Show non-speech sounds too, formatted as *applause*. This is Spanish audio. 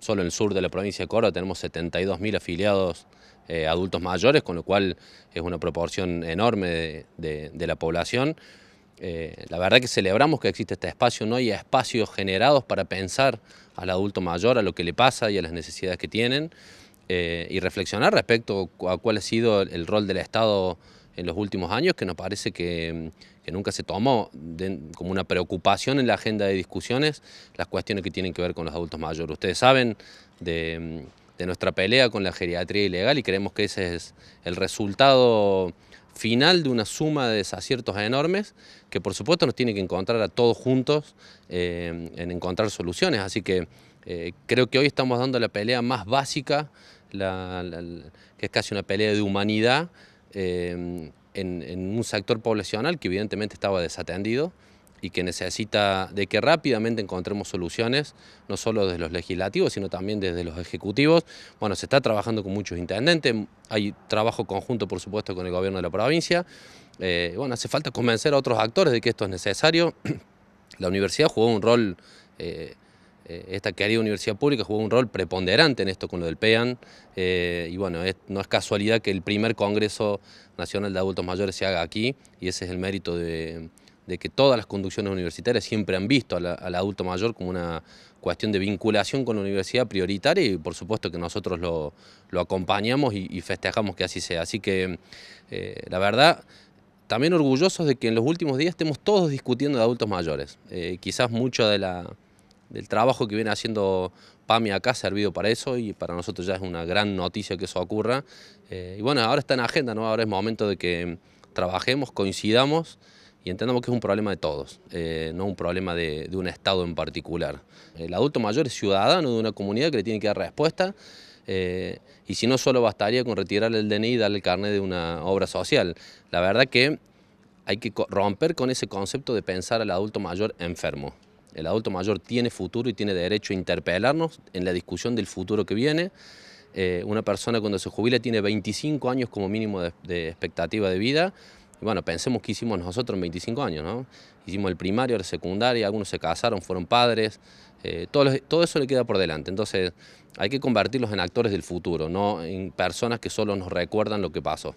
Solo en el sur de la provincia de Córdoba tenemos 72.000 afiliados eh, adultos mayores, con lo cual es una proporción enorme de, la población. Eh, la verdad que celebramos que existe este espacio, no hay espacios generados para pensar al adulto mayor, a lo que le pasa y a las necesidades que tienen, eh, y reflexionar respecto a cuál ha sido el rol del Estado en los últimos años que nos parece que, mm, nunca se tomó como una preocupación en la agenda de discusiones las cuestiones que tienen que ver con los adultos mayores. Ustedes saben mm, de, nuestra pelea con la geriatría ilegal y creemos que ese es el resultado final de una suma de desaciertos enormes que por supuesto nos tiene que encontrar a todos juntos eh, en encontrar soluciones. Así que eh, creo que hoy estamos dando la pelea más básica, que es casi una pelea de humanidad, Em, en, un sector poblacional que evidentemente estaba desatendido y que necesita de que rápidamente encontremos soluciones, no solo desde los legislativos, sino también desde los ejecutivos. Bueno, se está trabajando con muchos intendentes, hay trabajo conjunto, por supuesto, con el gobierno de la provincia. Eh, bueno, hace falta convencer a otros actores de que esto es necesario. *clears throat* La universidad jugó un rol... Eh, eh, esta querida universidad pública jugó un rol preponderante en esto con lo del PEAN eh, y bueno, no es casualidad que el primer Congreso Nacional de Adultos Mayores se haga aquí y ese es el mérito de, que todas las conducciones universitarias siempre han visto al, adulto mayor como una cuestión de vinculación con la universidad prioritaria y por supuesto que nosotros lo, acompañamos y, festejamos que así sea. Así que eh, la verdad también orgullosos de que en los últimos días estemos todos discutiendo de adultos mayores. quizás mucho de la del trabajo que viene haciendo PAMI acá ha servido para eso y para nosotros ya es una gran noticia que eso ocurra. Eh, y bueno, ahora está en agenda, ¿no? ahora es momento de que trabajemos, coincidamos y entendamos que es un problema de todos, eh, no un problema de, un Estado en particular. El adulto mayor es ciudadano de una comunidad que le tiene que dar respuesta eh, y si no solo bastaría con retirarle el DNI y darle el carnet de una obra social. La verdad que hay que romper con ese concepto de pensar al adulto mayor enfermo. El adulto mayor tiene futuro y tiene derecho a interpelarnos en la discusión del futuro que viene. Eh, una persona cuando se jubila tiene 25 años como mínimo de, expectativa de vida. Y bueno, pensemos que hicimos nosotros en 25 años, ¿no? Hicimos el primario, el secundario, algunos se casaron, fueron padres, eh, todo, eso le queda por delante. Entonces hay que convertirlos en actores del futuro, no en personas que solo nos recuerdan lo que pasó.